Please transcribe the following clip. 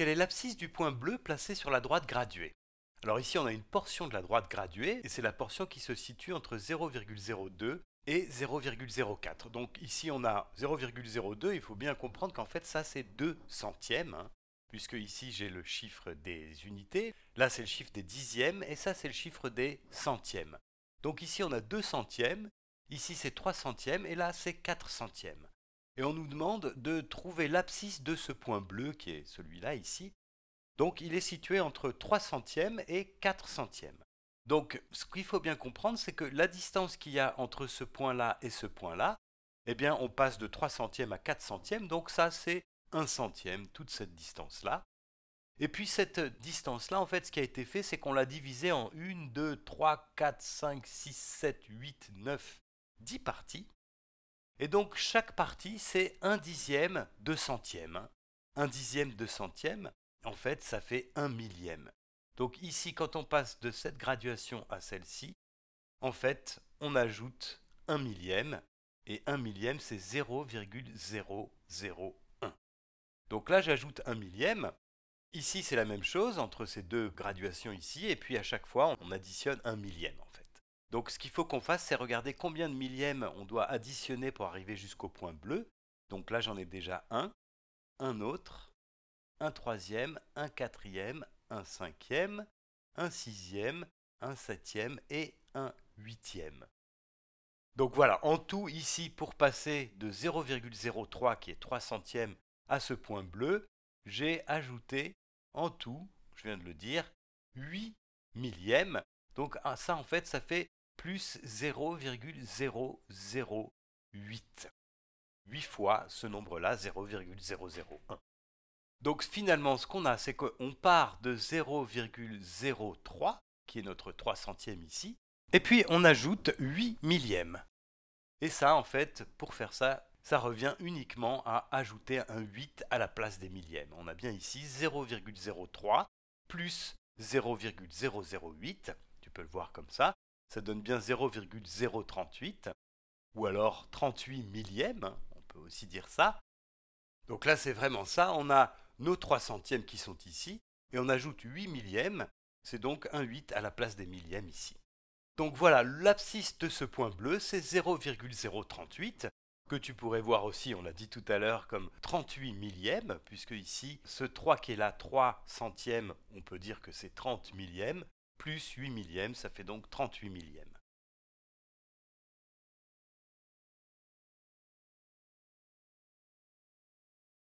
Quelle est l'abscisse du point bleu placé sur la droite graduée Alors ici, on a une portion de la droite graduée, et c'est la portion qui se situe entre 0,02 et 0,04. Donc ici, on a 0,02, il faut bien comprendre qu'en fait, ça, c'est 2 centièmes, hein, puisque ici, j'ai le chiffre des unités, là, c'est le chiffre des dixièmes, et ça, c'est le chiffre des centièmes. Donc ici, on a 2 centièmes, ici, c'est 3 centièmes, et là, c'est 4 centièmes et on nous demande de trouver l'abscisse de ce point bleu qui est celui-là ici. Donc il est situé entre 3 centièmes et 4 centièmes. Donc ce qu'il faut bien comprendre, c'est que la distance qu'il y a entre ce point-là et ce point-là, eh bien on passe de 3 centièmes à 4 centièmes, donc ça c'est 1 centième, toute cette distance-là. Et puis cette distance-là, en fait, ce qui a été fait, c'est qu'on l'a divisée en 1, 2, 3, 4, 5, 6, 7, 8, 9, 10 parties. Et donc chaque partie, c'est un dixième de centième. Un dixième de centième, en fait, ça fait un millième. Donc ici, quand on passe de cette graduation à celle-ci, en fait, on ajoute un millième. Et un millième, c'est 0,001. Donc là, j'ajoute un millième. Ici, c'est la même chose entre ces deux graduations ici. Et puis à chaque fois, on additionne un millième, donc ce qu'il faut qu'on fasse, c'est regarder combien de millièmes on doit additionner pour arriver jusqu'au point bleu. Donc là, j'en ai déjà un, un autre, un troisième, un quatrième, un cinquième, un sixième, un septième et un huitième. Donc voilà, en tout ici, pour passer de 0,03 qui est 3 centièmes à ce point bleu, j'ai ajouté en tout, je viens de le dire, 8 millièmes. Donc ah, ça en fait, ça fait plus 0,008. 8 fois ce nombre-là, 0,001. Donc finalement, ce qu'on a, c'est qu'on part de 0,03, qui est notre 3 centième ici, et puis on ajoute 8 millièmes. Et ça, en fait, pour faire ça, ça revient uniquement à ajouter un 8 à la place des millièmes. On a bien ici 0,03 plus 0,008, tu peux le voir comme ça, ça donne bien 0,038, ou alors 38 millièmes, on peut aussi dire ça. Donc là, c'est vraiment ça. On a nos 3 centièmes qui sont ici, et on ajoute 8 millièmes, c'est donc un 8 à la place des millièmes ici. Donc voilà, l'abscisse de ce point bleu, c'est 0,038, que tu pourrais voir aussi, on l'a dit tout à l'heure, comme 38 millièmes, puisque ici, ce 3 qui est là, 3 centièmes, on peut dire que c'est 30 millièmes, plus 8 millièmes, ça fait donc 38 millièmes.